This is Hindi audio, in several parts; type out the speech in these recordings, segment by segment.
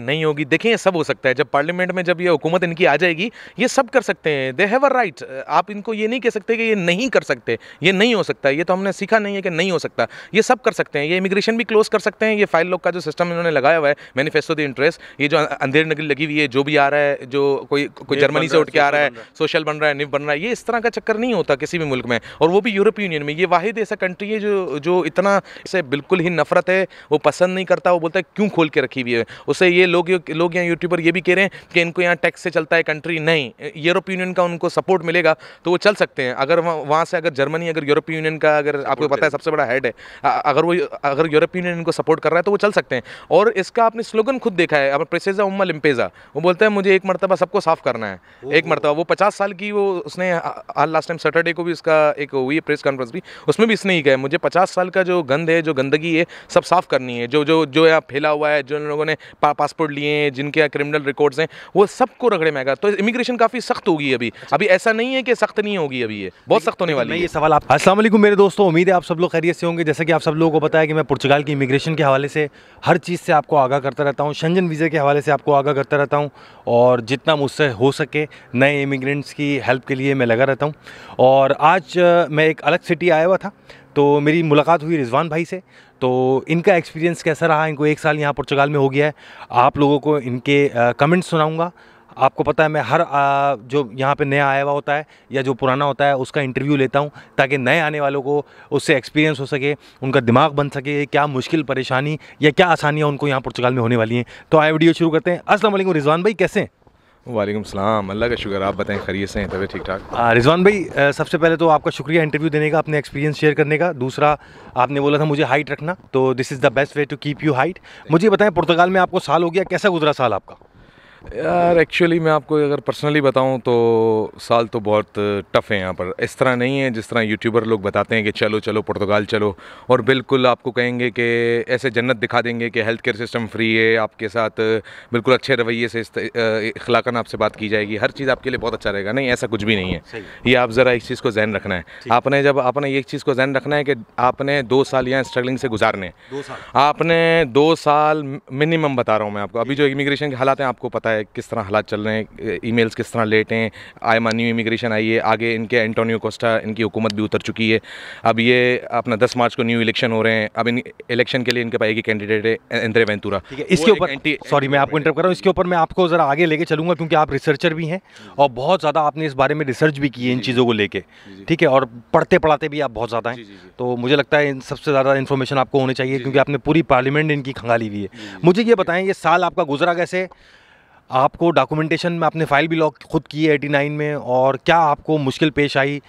नहीं होगी देखें ये सब हो सकता है जब पार्लियामेंट में जब ये हुकूमत इनकी आ जाएगी ये सब कर सकते हैं दे हैव अ राइट आप इनको ये नहीं कह सकते कि ये नहीं कर सकते ये नहीं हो सकता ये तो हमने सीखा नहीं है कि नहीं हो सकता ये सब कर सकते हैं ये इमिग्रेशन भी क्लोज कर सकते हैं ये फाइल लॉक का जो सिस्टम इन्होंने लगाया हुआ है मैनिफेस्टो द इंटरेस्ट ये जो अंधेर नगरी लगी हुई है जो भी आ रहा है जो कोई कोई जर्मनी से उठ के आ रहा है सोशल बन रहा है निव बन रहा है ये इस तरह का चक्कर नहीं होता किसी भी मुल्क में और वो भी यूरोपीय यूनियन में ये वाहिद ऐसा कंट्री है जो जो इतना इसे बिल्कुल ही नफरत है वो पसंद नहीं करता वो बोलता है क्यों खोल के रखी हुई है उसे ये ये लोग लोग यहाँ यूट्यूबर ये भी कह रहे हैं कि इनको यहाँ टैक्स से चलता है कंट्री नहीं यूरोप यूनियन का उनको सपोर्ट मिलेगा तो वो चल सकते हैं अगर वहाँ से अगर जर्मनी अगर यूरोपीय यूनियन का अगर आपको पता है सबसे बड़ा हेड है अगर वो अगर यूरोपीय यूनियन इनको सपोर्ट कर रहा है तो वो चल सकते हैं और इसका आपने स्लोगन खुद देखा है अपना प्रेसेजा उम्मा लिम्पेजा वो बोलते हैं मुझे एक मरतबा सबको साफ करना है एक मरतबा वो पचास साल की वो उसने लास्ट टाइम सैटरडे को भी उसका एक हुई है प्रेस कॉन्फ्रेंस भी उसमें भी इसने ही कहा मुझे पचास साल का जो गंद है जो गंदगी है सब साफ करनी है जो जो जो यहाँ फैला हुआ है जो लोगों ने पास पासपोर्ट लिए हैं जिनके क्रिमिनल रिकॉर्ड्स हैं वो सबको रगड़े महंगा तो इमिग्रेशन काफ़ी सख्त होगी अभी अच्छा। अभी ऐसा नहीं है कि सख्त नहीं होगी अभी ये बहुत सख्त होने वाली है ये सवाल आप असल मेरे दोस्तों उम्मीद है आप सब लोग खैरियत से होंगे जैसे कि आप सब लोगों को पता है कि मैं पुर्तगाल की इमिग्रेशन के हवाले से हर चीज़ से आपको आगाह करता रहता हूँ शंजन वीज़े के हवाले से आपको आगाह करता रहता हूँ और जितना मुझसे हो सके नए इमिग्रेंट्स की हेल्प के लिए मैं लगा रहता हूँ और आज मैं एक अलग सिटी आया हुआ था तो मेरी मुलाकात हुई रिजवान भाई से तो इनका एक्सपीरियंस कैसा रहा इनको एक साल यहाँ पुर्तगाल में हो गया है आप लोगों को इनके कमेंट्स सुनाऊँगा आपको पता है मैं हर आ, जो यहाँ पे नया आया हुआ होता है या जो पुराना होता है उसका इंटरव्यू लेता हूँ ताकि नए आने वालों को उससे एक्सपीरियंस हो सके उनका दिमाग बन सके क्या मुश्किल परेशानी या क्या आसानियाँ उनको यहाँ पुर्तगाल में होने वाली हैं तो आए वीडियो शुरू करते हैं असल रिजवान भाई कैसे हैं वालेकुम सलाम अल्लाह का शुक्र आप बताएं खरीय से हैं तबीयत ठीक ठाक रिजवान भाई सबसे पहले तो आपका शुक्रिया इंटरव्यू देने का अपने एक्सपीरियंस शेयर करने का दूसरा आपने बोला था मुझे हाइट रखना तो this is the best way to keep you height मुझे बताएं पुर्तगाल में आपको साल हो गया कैसा गुजरा साल आपका यार एक्चुअली मैं आपको अगर पर्सनली बताऊं तो साल तो बहुत टफ़ है यहाँ पर इस तरह नहीं है जिस तरह यूट्यूबर लोग बताते हैं कि चलो चलो पुर्तगाल चलो और बिल्कुल आपको कहेंगे कि ऐसे जन्नत दिखा देंगे कि हेल्थ केयर सिस्टम फ्री है आपके साथ बिल्कुल अच्छे रवैये से इखलाकन आपसे बात की जाएगी हर चीज़ आपके लिए बहुत अच्छा रहेगा नहीं ऐसा कुछ भी नहीं है ये आप ज़रा इस चीज़ को जहन रखना है आपने जब आपने एक चीज़ को जहन रखना है कि आपने दो साल यहाँ स्ट्रगलिंग से गुजारने आपने दो साल मिनिमम बता रहा हूँ मैं आपको अभी जो इमिग्रेशन के हालात हैं आपको पता है पता है किस तरह हालात चल रहे हैं ईमेल्स किस तरह लेट हैं आयमा न्यू इमिग्रेशन आई है आगे इनके एंटोनियो कोस्टा इनकी हुकूमत भी उतर चुकी है अब ये अपना दस मार्च को न्यू इलेक्शन हो रहे हैं अब इन इलेक्शन के लिए इनके पाएगी कैंडिडेट है इंद्रे वेंतुरा इसके ऊपर सॉरी मैं आपको इंटरप्ट कर रहा हूँ इसके ऊपर मैं आपको ज़रा आगे लेके चलूँगा क्योंकि आप रिसर्चर भी हैं और बहुत ज़्यादा आपने इस बारे में रिसर्च भी की है इन चीज़ों को लेकर ठीक है और पढ़ते पढ़ाते भी आप बहुत ज़्यादा हैं तो मुझे लगता है इन सबसे ज़्यादा इन्फॉर्मेशन आपको होनी चाहिए क्योंकि आपने पूरी पार्लियामेंट इनकी खंगाली हुई है मुझे ये बताएं ये साल आपका गुजरा कैसे आपको डॉक्यूमेंटेशन में आपने फ़ाइल भी लॉक खुद की है एटी नाइन में और क्या आपको मुश्किल पेश आई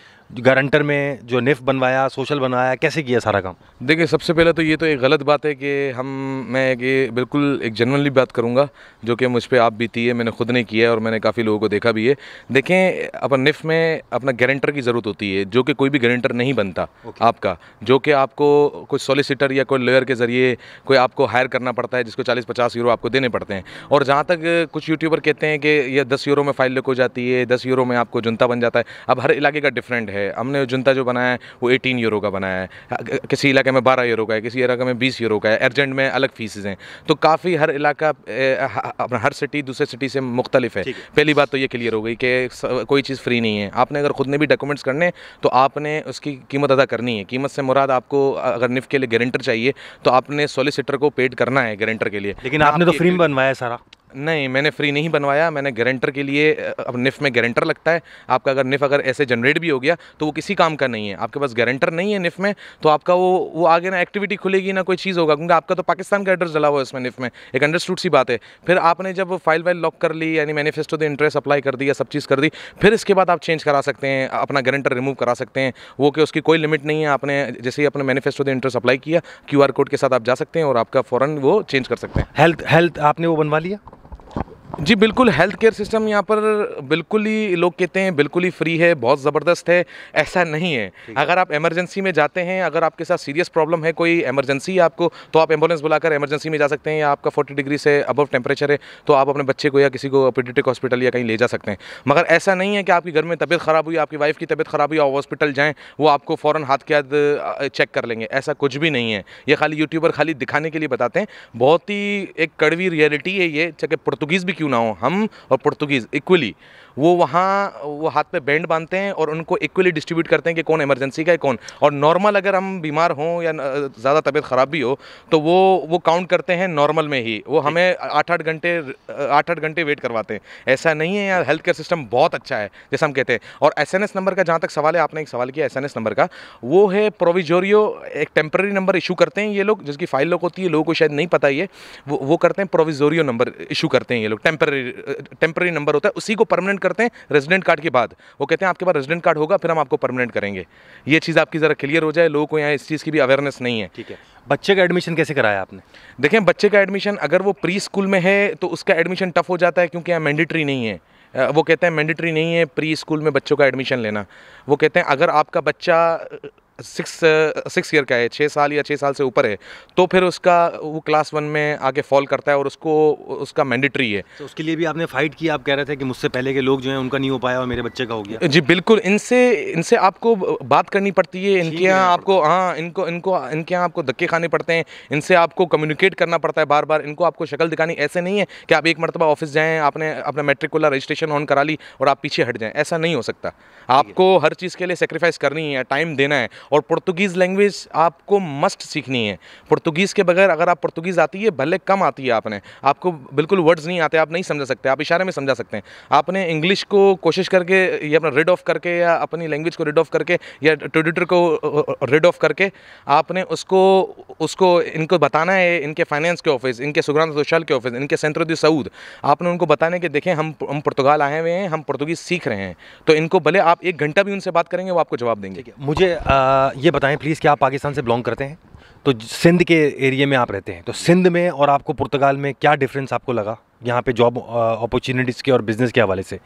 गारंटर में जो निफ बनवाया सोशल बनवाया कैसे किया सारा काम देखिए सबसे पहले तो ये तो एक गलत बात है कि हम मैं ये बिल्कुल एक जनरली बात करूँगा जो कि मुझ पर आप बीती है मैंने खुद ने किया है और मैंने काफ़ी लोगों को देखा भी है देखें अपन निफ में अपना गारंटर की ज़रूरत होती है जो कि कोई भी गारंटर नहीं बनता okay. आपका जो कि आपको कोई सोलिसिटर या कोई लेयर के ज़रिए कोई आपको हायर करना पड़ता है जिसको चालीस पचास यूरो आपको देने पड़ते हैं और जहाँ तक कुछ यूट्यूबर कहते हैं कि यह दस यूरो में फाइल लुक हो जाती है दस यूरो में आपको जनता बन जाता है अब हर इलाके का डिफरेंट है है हमने जनता जो बनाया है वो एटीन यूरो का बनाया है किसी इलाके में बारह यूरो का है किसी इलाके में बीस यूरो का है अर्जेंट में अलग फीस हैं तो काफ़ी हर इलाका अपना हर सिटी दूसरे सिटी से मुख्तलिफ है पहली बात तो ये क्लियर हो गई कि कोई चीज़ फ्री नहीं है आपने अगर ख़ुद ने भी डॉक्यूमेंट्स करने तो आपने उसकी कीमत अदा करनी है कीमत से मुराद आपको अगर निफ के लिए गारंटर चाहिए तो आपने सोलिसिटर को पेड करना है गारंटर के लिए लेकिन आपने तो फ्री बनवाया सारा नहीं मैंने फ्री नहीं बनवाया मैंने गारंटर के लिए अब निफ़ में गारंटर लगता है आपका अगर निफ़ अगर ऐसे जनरेट भी हो गया तो वो किसी काम का नहीं है आपके पास गारंटर नहीं है निफ़ में तो आपका वो वो आगे ना एक्टिविटी खुलेगी ना कोई चीज़ होगा क्योंकि आपका तो पाकिस्तान का एड्रेस जला हुआ है इसमें निफ़ में एक अंडरस्टूड सी बात है फिर आपने जब फाइल वाइल लॉक कर ली यानी मैनिफेस्टो द इंटरेस्ट अप्लाई कर दिया सब चीज़ कर दी फिर इसके बाद आप चेंज करा सकते हैं अपना गारंटर रिमूव करा सकते हैं वो कि उसकी कोई लिमिट नहीं है आपने जैसे ही अपने मैनिफेस्टो द इंटरेस्ट अप्लाई किया क्यू कोड के साथ आप जा सकते हैं और आपका फ़ौरन वो चेंज कर सकते हैं हेल्थ हेल्थ आपने वो बनवा लिया जी बिल्कुल हेल्थ केयर सिस्टम यहाँ पर बिल्कुल ही लोग कहते हैं बिल्कुल ही फ्री है बहुत ज़बरदस्त है ऐसा नहीं है अगर आप इमरजेंसी में जाते हैं अगर आपके साथ सीरियस प्रॉब्लम है कोई इमरजेंसी आपको तो आप एम्बुलेंस बुलाकर इमरजेंसी में जा सकते हैं या आपका फोर्टी डिग्री से अबव टेम्परेचर है तो आप अपने बच्चे को या किसी को पीडिटिक हॉस्पिटल या कहीं ले जा सकते हैं मगर ऐसा नहीं है कि आपके घर में तबियत ख़राब हुई आपकी वाइफ की तबियत ख़राब हुई और हॉस्पिटल जाएँ वो आपको फ़ौर हाथ के हाथ चेक कर लेंगे ऐसा कुछ भी नहीं है ये खाली यूट्यूबर खाली दिखाने के लिए बताते हैं बहुत ही एक कड़वी रियलिटी है ये चाहे पुर्तगीज़ भी क्यों ना हो हम और पुर्तगीज़ इक्वली वो वहाँ वो हाथ पे बैंड बांधते हैं और उनको इक्वली डिस्ट्रीब्यूट करते हैं कि कौन इमरजेंसी का है कौन और नॉर्मल अगर हम बीमार हों या ज़्यादा तबीयत ख़राब भी हो तो वो वो काउंट करते हैं नॉर्मल में ही वो हमें आठ आठ घंटे आठ आठ घंटे वेट करवाते हैं ऐसा नहीं है यार हेल्थ केयर सिस्टम बहुत अच्छा है जैसे हम कहते हैं और एस नंबर का जहाँ तक सवाल है आपने एक सवाल किया एस नंबर का वो है प्रोविजोरियो एक टेम्प्रेरी नंबर इशू करते हैं ये लोग जिसकी फाइल लोग होती है लोगों को शायद नहीं पता ये वो वो करते हैं प्रोविजोरियो नंबर इशू करते हैं ये लोग टेम्प्रेरी टेम्प्रेरी नंबर होता है उसी को परमानेंट करते हैं रेजिडेंट कार्ड के बाद वो कहते हैं आपके पास रेजिडेंट कार्ड होगा फिर हम आपको परमानेंट करेंगे ये चीज़ आपकी ज़रा क्लियर हो जाए लोगों को यहाँ इस चीज़ की भी अवेयरनेस नहीं है ठीक है बच्चे का एडमिशन कैसे कराया आपने देखें बच्चे का एडमिशन अगर वो प्री स्कूल में है तो उसका एडमिशन टफ हो जाता है क्योंकि यहाँ मैंडेटरी नहीं है वो कहते हैं मैंडेटरी नहीं है प्री स्कूल में बच्चों का एडमिशन लेना वो कहते हैं अगर आपका बच्चा सिक्स सिक्स ईयर का है छः साल या छः साल से ऊपर है तो फिर उसका वो क्लास वन में आके फॉल करता है और उसको उसका मैंडेटरी है तो उसके लिए भी आपने फाइट की आप कह रहे थे कि मुझसे पहले के लोग जो हैं उनका नहीं हो पाया और मेरे बच्चे का हो गया जी बिल्कुल इनसे इनसे आपको बात करनी पड़ती है इनके यहाँ आपको हाँ इनको इनको इनके यहाँ आपको धक्के खाने पड़ते हैं इनसे आपको कम्युनिकेट करना पड़ता है बार बार इनको आपको शक्ल दिखानी ऐसे नहीं है कि आप एक मरतबा ऑफिस जाएँ आपने अपना मेट्रिकुलर रजिस्ट्रेशन ऑन करा ली और आप पीछे हट जाएँ ऐसा नहीं हो सकता आपको हर चीज़ के लिए सेक्रीफाइस करनी है टाइम देना है और पुर्तगीज़ लैंग्वेज आपको मस्ट सीखनी है पुर्तगीज़ के बगैर अगर आप पुर्तगीज़ आती है भले कम आती है आपने आपको बिल्कुल वर्ड्स नहीं आते आप नहीं समझा सकते आप इशारे में समझा सकते हैं आपने इंग्लिश को कोशिश करके या अपना रिड ऑफ करके या अपनी लैंग्वेज को रिड ऑफ करके या ट्विटर को रिड ऑफ करके आपने उसको उसको इनको बताना है इनके फाइनेंस के ऑफिस इनके सुग्रांत दोशाल के ऑफिस इनके दि सऊद आपने उनको बताने के देखें हम हम पुर्तगाल आए हुए हैं हम पुर्तगीज सीख रहे हैं तो इनको भले आप एक घंटा भी उनसे बात करेंगे वो आपको जवाब देंगे मुझे आ, ये बताएं प्लीज़ कि आप पाकिस्तान से बिलोंग करते हैं तो सिंध के एरिए में आप रहते हैं तो सिंध में और आपको पुर्तगाल में क्या डिफरेंस आपको लगा यहाँ पे जॉब अपॉर्चुनिटीज़ के और बिज़नेस के हवाले से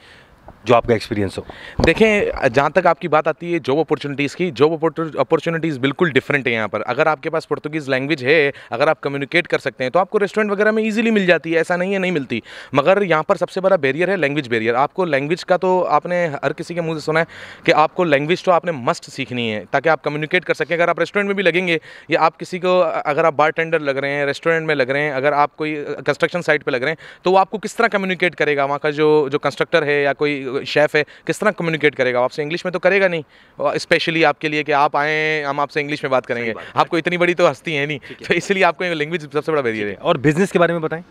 जो आपका एक्सपीरियंस हो देखें जहाँ तक आपकी बात आती है जॉब अपॉर्चुनिटीज़ की जॉब अपॉर्चुनिटीज़ बिल्कुल डिफरेंट है यहाँ पर अगर आपके पास पुर्तगीज़ लैंग्वेज है अगर आप कम्युनिकेट कर सकते हैं तो आपको रेस्टोरेंट वगैरह में ईजिली मिल जाती है ऐसा नहीं है नहीं मिलती मगर यहाँ पर सबसे बड़ा बैरियर है लैंग्वेज बैरियर आपको लैंग्वेज का तो आपने हर किसी के मुँह से सुना है कि आपको लैंग्वेज तो आपने मस्ट सीखनी है ताकि आप कम्युनिकेट कर सकें अगर आप रेस्टोरेंट में भी लगेंगे या आप किसी को अगर आप बार लग रहे हैं रेस्टोरेंट में लग रहे हैं अगर आप कोई कंस्ट्रक्शन साइट पर लग रहे हैं तो वो आपको किस तरह कम्युनिकेट करेगा वहाँ का जो जो कंस्ट्रक्टर है या कोई शेफ़ है किस तरह कम्युनिकेट करेगा आपसे इंग्लिश में तो करेगा नहीं स्पेशली आपके लिए कि आप आएँ हम आपसे इंग्लिश में बात करेंगे आपको इतनी बड़ी तो हस्ती है नहीं तो इसलिए आपको लैंग्वेज सबसे बड़ा बैरियर है और बिज़नेस के बारे में बताएं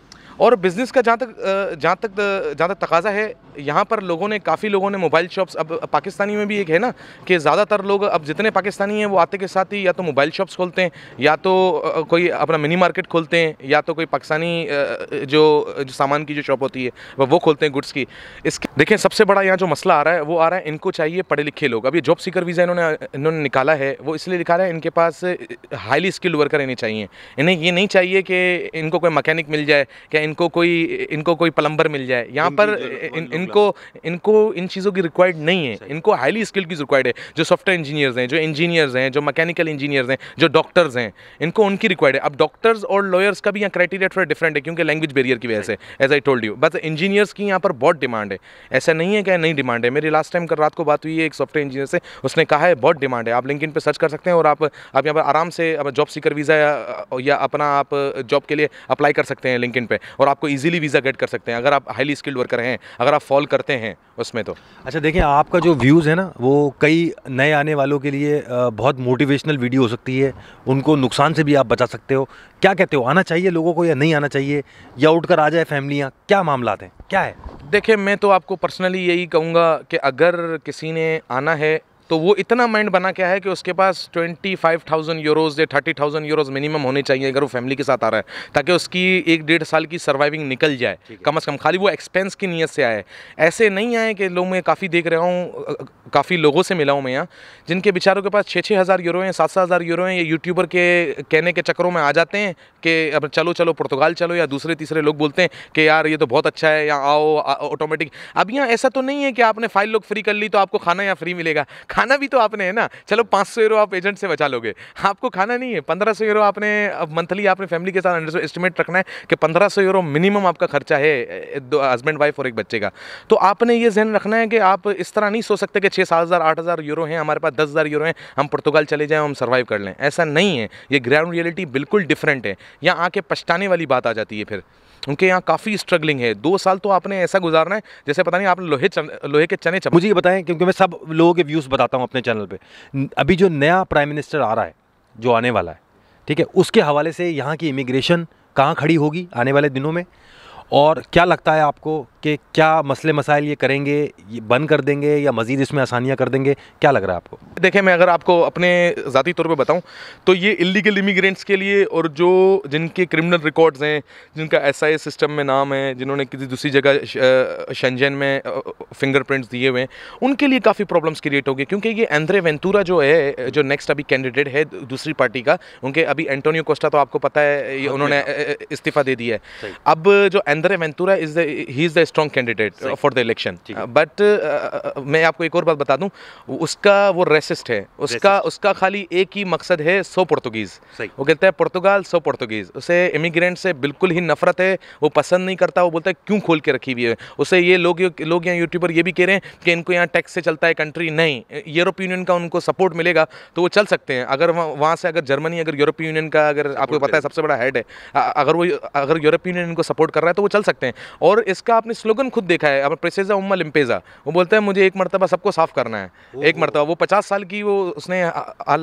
और बिज़नेस का जहाँ तक जहाँ तक जहाँ तक तकाजा है यहाँ पर लोगों ने काफ़ी लोगों ने मोबाइल शॉप्स अब पाकिस्तानी में भी एक है ना कि ज़्यादातर लोग अब जितने पाकिस्तानी हैं वो आते के साथ ही या तो मोबाइल शॉप्स खोलते हैं या तो कोई अपना मिनी मार्केट खोलते हैं या तो कोई पाकिस्तानी जो जो सामान की जो शॉप होती है वो खोलते हैं गुड्स की इसके देखें सबसे बड़ा यहाँ जो मसला आ रहा है वो आ रहा है इनको चाहिए पढ़े लिखे लोग अब ये जॉब सीकर वीज़ा इन्होंने इन्होंने निकाला है वो इसलिए लिखा रहा है इनके पास हाईली स्किल्ड वर्कर इन्हें चाहिए इन्हें ये नहीं चाहिए कि इनको कोई मकैनिक मिल जाए क्या इनको कोई इनको कोई प्लम्बर मिल जाए यहाँ पर इन, इनको इनको इन चीज़ों की रिक्वायर्ड नहीं है इनको हाईली स्किल की रिक्वायर्ड है जो सॉफ्टवेयर इंजीनियर्स हैं जो इंजीनियर्स हैं जो मैकेनिकल इंजीनियर्स हैं जो डॉक्टर्स हैं इनको उनकी रिक्वायर्ड है अब डॉक्टर्स और लॉयर्स का भी यहाँ क्राइटेरिया थोड़ा डिफरेंट है क्योंकि लैंग्वेज बैरियर की वजह से एज आई टोल्ड यू बस इंजीनियर्स की यहाँ पर बहुत डिमांड है ऐसा नहीं है क्या नहीं डिमांड है मेरी लास्ट टाइम कल रात को बात हुई है एक सॉफ्टवेयर इंजीनियर से उसने कहा है बहुत डिमांड है आप लिंक पे सर्च कर सकते हैं और आप आप यहाँ पर आराम से जॉब सीकर वीज़ा या, या अपना आप जॉब के लिए अप्लाई कर सकते हैं लिंक पे और आपको ईजिली वीज़ा गेट कर सकते हैं अगर आप हाईली स्किल्ड वर्कर हैं अगर आप फॉल करते हैं उसमें तो अच्छा देखिए आपका जो व्यूज़ है ना वो कई नए आने वालों के लिए बहुत मोटिवेशनल वीडियो हो सकती है उनको नुकसान से भी आप बचा सकते हो क्या कहते हो आना चाहिए लोगों को या नहीं आना चाहिए या उठकर आ जाए फैमिलियाँ क्या मामला हैं क्या है देखिए मैं तो आपको पर्सनली यही कहूँगा कि अगर किसी ने आना है तो वो इतना माइंड बना क्या है कि उसके पास ट्वेंटी फाइव थाउजेंड यूरोज़ या थर्टी थाउजेंड यूरोज़ मिनिमम होने चाहिए अगर वो फैमिली के साथ आ रहा है ताकि उसकी एक डेढ़ साल की सर्वाइविंग निकल जाए कम अज़ कम खाली वो एक्सपेंस की नीयत से आए ऐसे नहीं आए कि लोग मैं काफ़ी देख रहा हूँ काफ़ी लोगों से मिला हूँ मैं यहाँ जिनके बेचारों के पास छः छः हज़ार यूरो हैं सात सात हज़ार यूरो हैं ये यूट्यूबर के कहने के चक्करों में आ जाते हैं कि अब चलो चलो पुर्तगाल चलो या दूसरे तीसरे लोग बोलते हैं कि यार ये तो बहुत अच्छा है या आओ ऑटोमेटिक अब यहाँ ऐसा तो नहीं है कि आपने फाइल लोग फ्री कर ली तो आपको खाना यहाँ फ्री मिलेगा खाना भी तो आपने है ना चलो पाँच सौ यूरो आप एजेंट से बचा लोगे आपको खाना नहीं है पंद्रह सौ यूरो आपने मंथली आपने फैमिली के साथ अंडर एस्टिमेट रखना है कि पंद्रह सौ यूरो मिनिमम आपका खर्चा है दो हस्बैंड वाइफ और एक बच्चे का तो आपने ये जहन रखना है कि आप इस तरह नहीं सोच सकते कि छः सात हज़ार आठ हज़ार यूरो हैं हमारे पास दस हज़ार यूरो हैं हम पुर्तगाल चले जाएँ हम सर्वाइव कर लें ऐसा नहीं है ये ग्राउंड रियलिटी बिल्कुल डिफरेंट है यहाँ आके पछताने वाली बात आ जाती है फिर उनके यहाँ काफ़ी स्ट्रगलिंग है दो साल तो आपने ऐसा गुजारना है जैसे पता नहीं आप लोहे चन, लोहे के चने चप मुझे ये बताएं क्योंकि मैं सब लोगों के व्यूज़ बताता हूँ अपने चैनल पर अभी जो नया प्राइम मिनिस्टर आ रहा है जो आने वाला है ठीक है उसके हवाले से यहाँ की इमिग्रेशन कहाँ खड़ी होगी आने वाले दिनों में और क्या लगता है आपको कि क्या मसले मसाइल ये करेंगे ये बंद कर देंगे या मज़ीद इसमें आसानियाँ कर देंगे क्या लग रहा है आपको देखें मैं अगर आपको अपने ज़ाती तौर पे बताऊं तो ये इलीगल इमिग्रेंट्स के लिए और जो जिनके क्रिमिनल रिकॉर्ड्स हैं जिनका एस आई सिस्टम में नाम है जिन्होंने किसी दूसरी जगह शंजन में फिंगरप्रिंट्स दिए हुए हैं उनके लिए काफ़ी प्रॉब्लम्स क्रिएट होगी क्योंकि ये एंद्रे वेंतूरा जो है जो नेक्स्ट अभी कैंडिडेट है दूसरी पार्टी का उनके अभी एंटोनियो कोस्टा तो आपको पता है हाँ, उन्होंने हाँ। इस्तीफ़ा दे दिया है अब जो Andre Ventura is the he is the strong candidate uh, for the election. Uh, but uh, मैं आपको एक और बात बता दूं उसका वो रेसिस्ट है उसका racist. उसका खाली एक ही मकसद है सो पुर्तगीज वो कहता है पुर्तगाल सो पुर्तगीज उसे इमिग्रेंट से बिल्कुल ही नफरत है वो पसंद नहीं करता वो बोलता है क्यों खोल के रखी हुई है उसे ये लोग लोग यहाँ यूट्यूबर ये भी कह रहे हैं कि इनको यहाँ टैक्स से चलता है कंट्री नहीं यूरोप यूनियन का उनको सपोर्ट मिलेगा तो वो चल सकते हैं अगर वहाँ से अगर जर्मनी अगर यूरोप यूनियन का अगर आपको पता है सबसे बड़ा हेड है अगर वो अगर यूरोप यूनियन इनको सपोर्ट कर रहा है तो वो चल सकते हैं और इसका आपने स्लोगन खुद देखा है अपना प्रेसेजा उम्मा लिम्पेजा वो बोलते हैं मुझे एक मरतबा सबको साफ करना है एक मरतबा वो पचास साल की वो उसने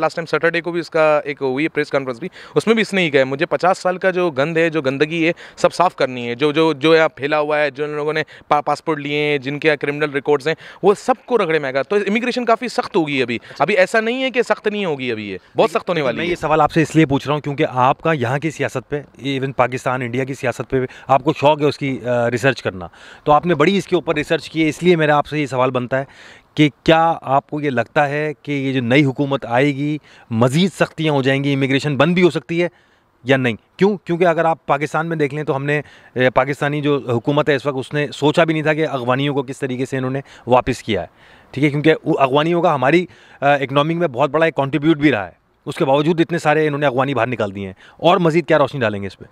लास्ट टाइम सैटरडे को भी इसका एक हुई प्रेस कॉन्फ्रेंस भी उसमें भी इसने ही कहा मुझे पचास साल का जो गंद है जो गंदगी है सब साफ करनी है जो जो जो यहाँ फैला हुआ है जिन लोगों ने पासपोर्ट लिए हैं जिनके यहाँ क्रिमिनल रिकॉर्ड्स हैं वो सबको रगड़े महंगा तो इमिग्रेशन काफ़ी सख्त होगी अभी अच्छा। अभी ऐसा नहीं है कि सख्त नहीं होगी अभी ये बहुत सख्त होने वाली है ये सवाल आपसे इसलिए पूछ रहा हूँ क्योंकि आपका यहाँ की सियासत पर इवन पाकिस्तान इंडिया की सियासत पर आपको शौक शौक है उसकी रिसर्च करना तो आपने बड़ी इसके ऊपर रिसर्च की है इसलिए मेरा आपसे ये सवाल बनता है कि क्या आपको ये लगता है कि ये जो नई हुकूमत आएगी मज़ीद सख्तियाँ हो जाएंगी इमिग्रेशन बंद भी हो सकती है या नहीं क्यों क्योंकि अगर आप पाकिस्तान में देख लें तो हमने पाकिस्तानी जो हुकूमत है इस वक्त उसने सोचा भी नहीं था कि अगवानियों को किस तरीके से इन्होंने वापस किया है ठीक है क्योंकि अगवानियों का हमारी इकनॉमी में बहुत बड़ा एक कॉन्ट्रीब्यूट भी रहा है उसके बावजूद इतने सारे इन्होंने अगवानी बाहर निकाल दिए हैं और मजीद क्या रोशनी डालेंगे इस पर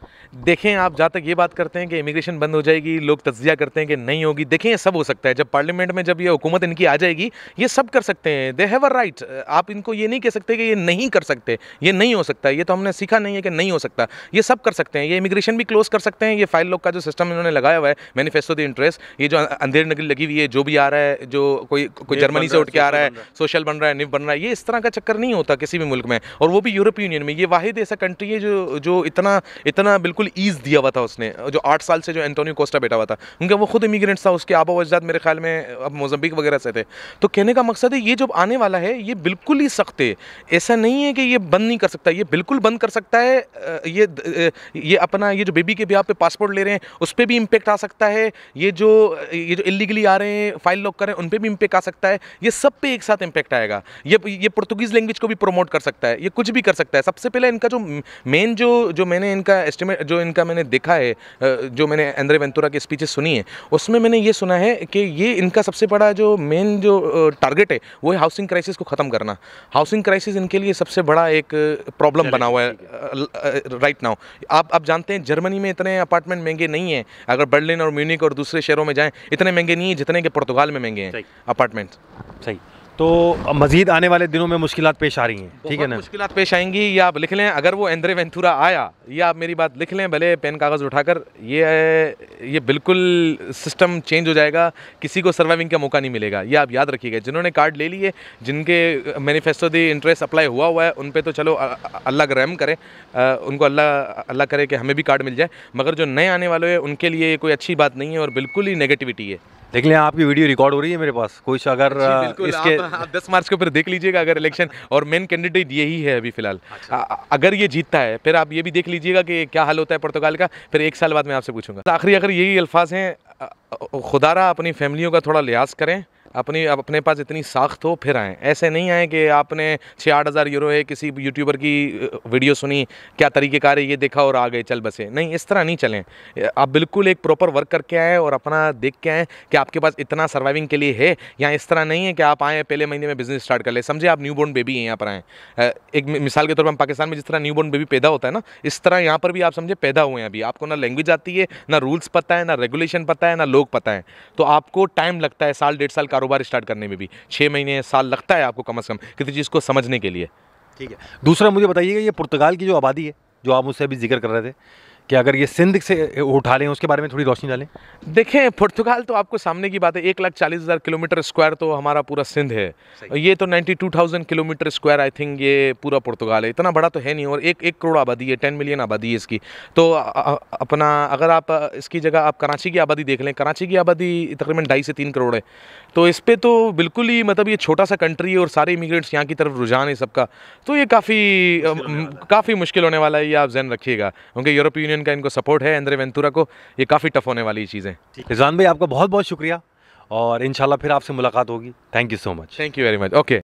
देखें आप जहाँ तक ये बात करते हैं कि इमिग्रेशन बंद हो जाएगी लोग तजिया करते हैं कि नहीं होगी देखें ये सब हो सकता है जब पार्लियामेंट में जब ये हुकूमत इनकी आ जाएगी ये सब कर सकते हैं दे हैव अ राइट आप इनको ये नहीं कह सकते कि ये नहीं कर सकते ये नहीं हो सकता ये तो हमने सीखा नहीं है कि नहीं हो सकता ये सब कर सकते हैं ये इमिग्रेशन भी क्लोज कर सकते हैं ये फाइल लॉक का जो सिस्टम इन्होंने लगाया हुआ है मैनिफेस्टो द इंटरेस्ट ये जो अंधेर नगरी लगी हुई है जो भी आ रहा है जो कोई कोई जर्मनी से उठ के आ रहा है सोशल बन रहा है निव बन रहा है ये इस तरह का चक्कर नहीं होता किसी भी मुल्क में और वो भी यूरोपीय यूनियन में ये वाहिद ऐसा कंट्री है जो जो इतना इतना बिल्कुल ईज दिया हुआ था उसने जो आठ साल से जो एंटोनियो कोस्टा बैठा हुआ था क्योंकि वो खुद इमिग्रेंट था उसके आबो वजदाद मेरे ख्याल में अब मोजम्बिक वगैरह से थे तो कहने का मकसद है ये जो आने वाला है ये बिल्कुल ही सख्त है ऐसा नहीं है कि ये बंद नहीं कर सकता ये बिल्कुल बंद कर सकता है ये ये अपना ये जो बेबी के ब्याह पे पासपोर्ट ले रहे हैं उस पर भी इम्पेक्ट आ सकता है ये जो ये जो इलीगली आ रहे हैं फाइल लॉक कर रहे हैं उन पर भी इम्पेक्ट आ सकता है ये सब पे एक साथ इम्पेक्ट आएगा ये ये पुर्तगीज़ लैंग्वेज को भी प्रमोट कर सकता है है ये कुछ भी कर सकता है सबसे पहले इनका जो मेन जो जो मैंने इनका एस्टिमेट जो इनका मैंने देखा है जो मैंने एंद्रे वेंतुरा की स्पीचेस सुनी है उसमें मैंने ये सुना है कि ये इनका सबसे बड़ा जो मेन जो टारगेट है वो है हाउसिंग क्राइसिस को ख़त्म करना हाउसिंग क्राइसिस इनके लिए सबसे बड़ा एक प्रॉब्लम बना हुआ है राइट नाउ आप आप जानते हैं जर्मनी में इतने अपार्टमेंट महंगे नहीं हैं अगर बर्लिन और म्यूनिक और दूसरे शहरों में जाएँ इतने महंगे नहीं है जितने के पुर्तगाल में महंगे हैं अपार्टमेंट्स सही तो मजीद आने वाले दिनों में मुश्किल पेश आ रही हैं ठीक है ना मुश्किल पेश आएंगी या आप लिख लें अगर वो एंद्रे वेंथुरा आया या आप मेरी बात लिख लें भले पेन कागज़ उठाकर ये ये बिल्कुल सिस्टम चेंज हो जाएगा किसी को सर्वाइविंग का मौका नहीं मिलेगा ये आप याद रखिएगा जिन्होंने कार्ड ले लिए जिनके मैनिफेस्टो दी इंटरेस्ट अप्लाई हुआ हुआ है उन पर तो चलो अल्लाह का रहम करें उनको अल्लाह अल्लाह करे कि हमें भी कार्ड मिल जाए मगर जो नए आने वाले हैं उनके लिए कोई अच्छी बात नहीं है और बिल्कुल ही नेगेटिविटी है देख लें आपकी वीडियो रिकॉर्ड हो रही है मेरे पास कुछ अगर इसके आप, आप मार्च के ऊपर देख लीजिएगा अगर इलेक्शन और मेन कैंडिडेट यही है अभी फिलहाल अच्छा। अगर ये जीतता है फिर आप ये भी देख लीजिएगा कि क्या हाल होता है पुर्तगाल का फिर एक साल बाद मैं आपसे पूछूंगा आखिरी अगर यही अल्फाज हैं खुदारा अपनी फैमिलियों का थोड़ा लिहाज करें अपनी अपने पास इतनी साख्त हो फिर आएँ ऐसे नहीं आएँ कि आपने छः आठ हज़ार यूरो है किसी यूट्यूबर की वीडियो सुनी क्या तरीक़ेकार है ये देखा और आ गए चल बसे नहीं इस तरह नहीं चलें आप बिल्कुल एक प्रॉपर वर्क करके आएँ और अपना देख के आएँ कि आपके पास इतना सर्वाइविंग के लिए है या इस तरह नहीं है कि आप आएँ पहले महीने में बिज़नेस स्टार्ट कर ले समझे आप न्यू बॉर्न बेबी हैं यहाँ पर आएँ एक मिसाल के तौर पर हम पाकिस्तान में जिस तरह न्यू बॉर्न बेबी पैदा होता है ना इस तरह यहाँ पर भी आप समझे पैदा हुए हैं अभी आपको ना लैंग्वेज आती है ना रूल्स पता है ना रेगुलेशन पता है ना लोग पता है तो आपको टाइम लगता है साल डेढ़ साल कारोबार स्टार्ट करने में भी छः महीने साल लगता है आपको कम अज़ कम किसी चीज़ को समझने के लिए ठीक है दूसरा मुझे बताइएगा ये पुर्तगाल की जो आबादी है जो आप मुझसे अभी जिक्र कर रहे थे कि अगर ये सिंध से उठा लें उसके बारे में थोड़ी रोशनी डालें देखें पुर्तगाल तो आपको सामने की बात है एक लाख चालीस हज़ार किलोमीटर स्क्वायर तो हमारा पूरा सिंध है ये तो ninety two thousand kilometre square I think ये पूरा पुर्तगाल है इतना बड़ा तो है नहीं और एक एक करोड़ आबादी है टेन मिलियन आबादी है इसकी तो अपना अगर आप इसकी जगह आप कराची की आबादी देख लें कराची की आबादी तकरीबन ढाई से तीन करोड़ है तो इस पर तो बिल्कुल ही मतलब ये छोटा सा कंट्री है और सारे इमिग्रेंट्स यहाँ की तरफ रुझान है सबका तो ये काफ़ी काफ़ी मुश्किल होने वाला है ये आप जहन रखिएगा क्योंकि यूरोपीय यूनियन बैट्समैन का इनको सपोर्ट है एंद्रे वेंतुरा को ये काफ़ी टफ होने वाली चीज़ें रिजान भाई आपका बहुत बहुत शुक्रिया और इन फिर आपसे मुलाकात होगी thank you so much thank you very much okay